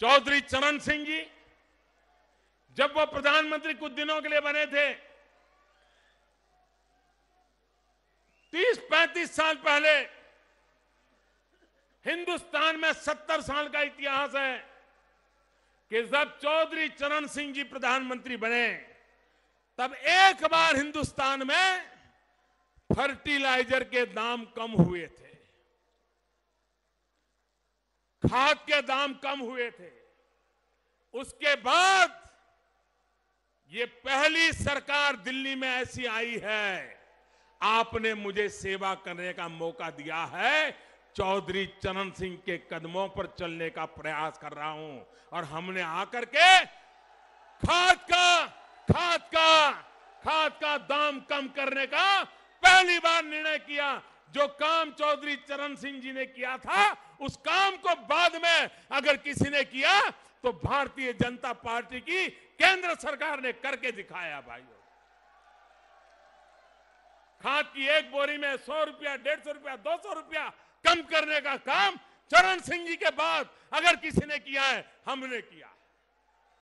चौधरी चरण सिंह जी जब वो प्रधानमंत्री कुछ दिनों के लिए बने थे तीस पैंतीस साल पहले हिंदुस्तान में सत्तर साल का इतिहास है कि जब चौधरी चरण सिंह जी प्रधानमंत्री बने तब एक बार हिंदुस्तान में फर्टिलाइजर के दाम कम हुए थे खाद के दाम कम हुए थे उसके बाद ये पहली सरकार दिल्ली में ऐसी आई है आपने मुझे सेवा करने का मौका दिया है चौधरी चरण सिंह के कदमों पर चलने का प्रयास कर रहा हूं और हमने आकर के खाद का खाद का खाद का दाम कम करने का पहली बार निर्णय किया जो काम चौधरी चरण सिंह जी ने किया था उस काम को बाद में अगर किसी ने किया तो भारतीय जनता पार्टी की केंद्र सरकार ने करके दिखाया भाई खाद की एक बोरी में सौ रुपया डेढ़ सौ रुपया दो सौ रुपया कम करने का काम चरण सिंह जी के बाद अगर किसी ने किया है हमने किया